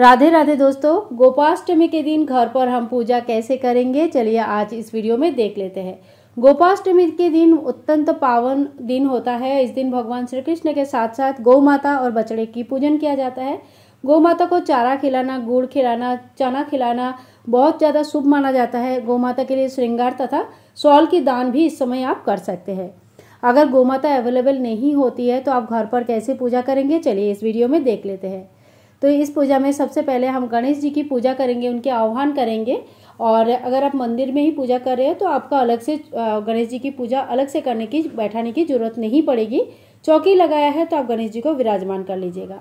राधे राधे दोस्तों गोपाष्टमी के दिन घर पर हम पूजा कैसे करेंगे चलिए आज इस वीडियो में देख लेते हैं गोपाष्टमी के दिन अत्यंत पावन दिन होता है इस दिन भगवान श्री कृष्ण के साथ साथ गौ माता और बछड़े की पूजन किया जाता है गौ माता को चारा खिलाना गुड़ खिलाना चना खिलाना बहुत ज़्यादा शुभ माना जाता है गौ माता के लिए श्रृंगार तथा सॉल की दान भी इस समय आप कर सकते हैं अगर गौ माता अवेलेबल नहीं होती है तो आप घर पर कैसे पूजा करेंगे चलिए इस वीडियो में देख लेते हैं तो इस पूजा में सबसे पहले हम गणेश जी की पूजा करेंगे उनके आह्वान करेंगे और अगर आप मंदिर में ही पूजा कर रहे हो तो आपका अलग से गणेश जी की पूजा अलग से करने की बैठाने की जरूरत नहीं पड़ेगी चौकी लगाया है तो आप गणेश जी को विराजमान कर लीजिएगा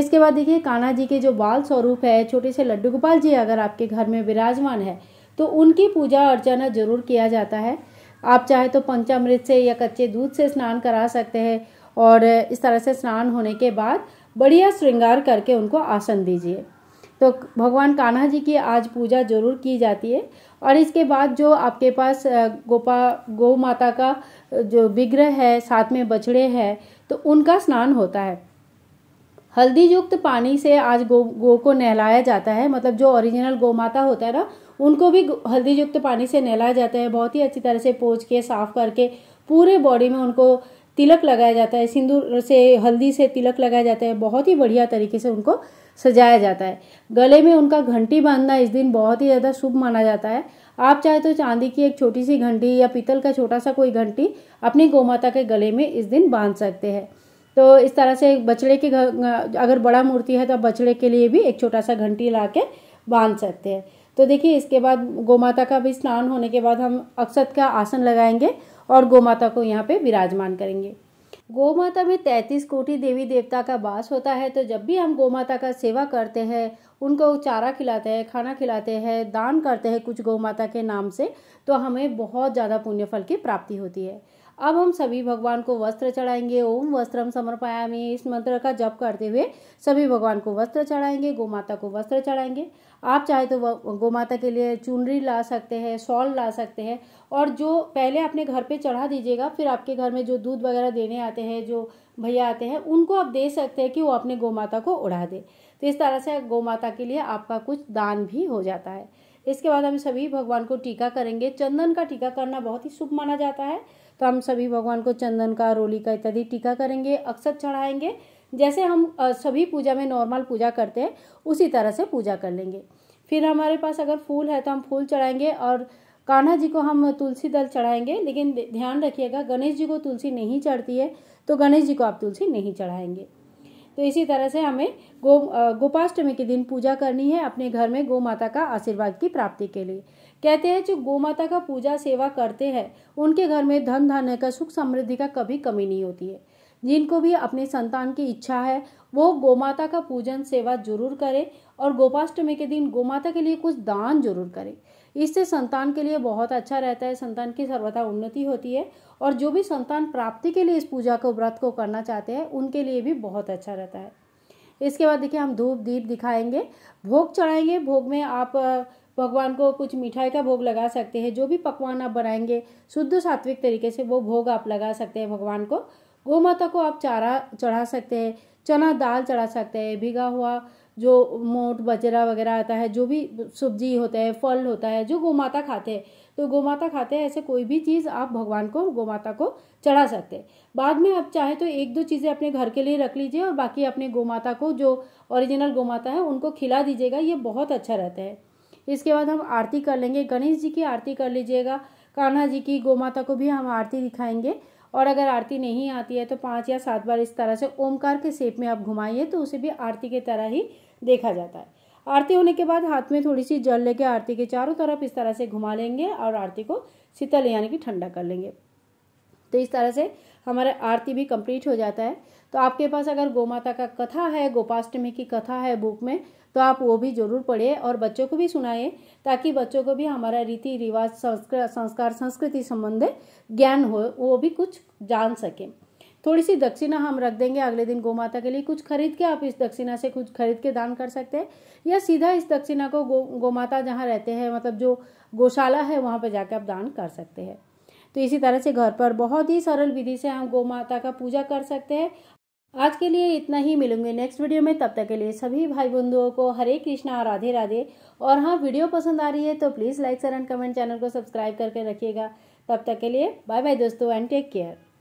इसके बाद देखिए कान्हा जी के जो बाल स्वरूप है छोटे से लड्डू गोपाल जी अगर आपके घर में विराजमान है तो उनकी पूजा अर्चना जरूर किया जाता है आप चाहे तो पंचामृत से या कच्चे दूध से स्नान करा सकते हैं और इस तरह से स्नान होने के बाद बढ़िया श्रृंगार करके उनको आसन दीजिए तो भगवान कान्हा जी की आज पूजा जरूर की जाती है और इसके बाद जो आपके पास गोपा गौ माता का जो विग्रह है साथ में बछड़े हैं तो उनका स्नान होता है हल्दी युक्त पानी से आज गो गो को नहलाया जाता है मतलब जो ओरिजिनल गौ माता होता है ना उनको भी हल्दी युक्त पानी से नहलाया जाता है बहुत ही अच्छी तरह से पोच के साफ करके पूरे बॉडी में उनको तिलक लगाया जाता है सिंदूर से हल्दी से तिलक लगाया जाता है बहुत ही बढ़िया तरीके से उनको सजाया जाता है गले में उनका घंटी बांधना इस दिन बहुत ही ज़्यादा शुभ माना जाता है आप चाहे तो चांदी की एक छोटी सी घंटी या पीतल का छोटा सा कोई घंटी अपनी माता के गले में इस दिन बांध सकते हैं तो इस तरह से बछड़े के अगर बड़ा मूर्ति है तो बछड़े के लिए भी एक छोटा सा घंटी ला के बांध सकते हैं तो देखिए इसके बाद माता का भी स्नान होने के बाद हम अक्षत का आसन लगाएंगे और गौ माता को यहाँ पे विराजमान करेंगे गौ माता में तैतीस कोटि देवी देवता का वास होता है तो जब भी हम गौ माता का सेवा करते हैं उनको चारा खिलाते हैं खाना खिलाते हैं दान करते हैं कुछ गौ माता के नाम से तो हमें बहुत ज़्यादा पुण्यफल की प्राप्ति होती है अब हम सभी भगवान को वस्त्र चढ़ाएंगे ओम वस्त्रम समर्पयामी इस मंत्र का जप करते हुए सभी भगवान को वस्त्र चढ़ाएंगे गोमाता को वस्त्र चढ़ाएंगे आप चाहे तो गोमाता के लिए चुनरी ला सकते हैं शॉल ला सकते हैं और जो पहले अपने घर पे चढ़ा दीजिएगा फिर आपके घर में जो दूध वगैरह देने आते हैं जो भैया आते हैं उनको आप दे सकते हैं कि वो अपने गौ माता को उड़ा दे तो इस तरह से गौ माता के लिए आपका कुछ दान भी हो जाता है इसके बाद हम सभी भगवान को टीका करेंगे चंदन का टीका करना बहुत ही शुभ माना जाता है तो हम सभी भगवान को चंदन का रोली का इत्यादि टीका करेंगे अक्षत चढ़ाएंगे जैसे हम सभी पूजा में नॉर्मल पूजा करते हैं उसी तरह से पूजा कर लेंगे फिर हमारे पास अगर फूल है तो हम फूल चढ़ाएंगे और कान्हा जी को हम तुलसी दल चढ़ाएंगे लेकिन ध्यान रखिएगा गणेश जी को तुलसी नहीं चढ़ती है तो गणेश जी को आप तुलसी नहीं चढ़ाएंगे तो इसी तरह से हमें गो गोपाष्टमी के दिन पूजा करनी है अपने घर में गौ माता का आशीर्वाद की प्राप्ति के लिए कहते हैं जो गौ माता का पूजा सेवा करते हैं उनके घर में धन धान्य का सुख समृद्धि का कभी कमी नहीं होती है जिनको भी अपने संतान की इच्छा है वो गोमाता का पूजन सेवा जरूर करें और गोपाष्टमी के दिन गोमाता के लिए कुछ दान जरूर करें इससे संतान के लिए बहुत अच्छा रहता है संतान की सर्वथा उन्नति होती है और जो भी संतान प्राप्ति के लिए इस पूजा को व्रत को करना चाहते हैं उनके लिए भी बहुत अच्छा रहता है इसके बाद देखिए हम धूप दीप दिखाएंगे भोग चढ़ाएंगे भोग में आप भगवान को कुछ मिठाई का भोग लगा सकते हैं जो भी पकवान आप बनाएंगे शुद्ध सात्विक तरीके से वो भोग आप लगा सकते हैं भगवान को गौ माता को आप चारा चढ़ा सकते हैं चना दाल चढ़ा सकते हैं भिगा हुआ जो मोट बजरा वगैरह आता है जो भी सब्जी होता है फल होता है जो गोमाता खाते हैं तो गोमाता खाते हैं ऐसे कोई भी चीज़ आप भगवान को गोमाता को चढ़ा सकते हैं बाद में आप चाहे तो एक दो चीज़ें अपने घर के लिए रख लीजिए और बाकी अपने गोमाता को जो ओरिजिनल गोमाता है उनको खिला दीजिएगा ये बहुत अच्छा रहता है इसके बाद हम आरती कर लेंगे गणेश जी की आरती कर लीजिएगा कान्हा जी की गोमाता को भी हम आरती दिखाएंगे और अगर आरती नहीं आती है तो पांच या सात बार इस तरह से ओमकार के सेप में आप घुमाइए तो उसे भी आरती की तरह ही देखा जाता है आरती होने के बाद हाथ में थोड़ी सी जल लेके आरती के चारों तरफ इस तरह से घुमा लेंगे और आरती को शीतल यानी कि ठंडा कर लेंगे तो इस तरह से हमारा आरती भी कंप्लीट हो जाता है तो आपके पास अगर गोमाता का कथा है गोपाष्टमी की कथा है बुक में तो आप वो भी जरूर पढ़िए और बच्चों को भी सुनाइए ताकि बच्चों को भी हमारा रीति रिवाज संस्कार संस्कार संस्कृति संबंधे ज्ञान हो वो भी कुछ जान सकें थोड़ी सी दक्षिणा हम रख देंगे अगले दिन गोमाता के लिए कुछ खरीद के आप इस दक्षिणा से कुछ खरीद के दान कर सकते हैं या सीधा इस दक्षिणा को गो गोमाता जहाँ रहते हैं मतलब जो गौशाला है वहाँ पर जाकर आप दान कर सकते हैं तो इसी तरह से घर पर बहुत ही सरल विधि से हम गौ माता का पूजा कर सकते हैं आज के लिए इतना ही मिलूंगे नेक्स्ट वीडियो में तब तक के लिए सभी भाई बंधुओं को हरे कृष्णा और राधे राधे और हाँ वीडियो पसंद आ रही है तो please like share and comment channel को सब्सक्राइब करके रखिएगा तब तक के लिए बाय बाय दोस्तों एंड टेक केयर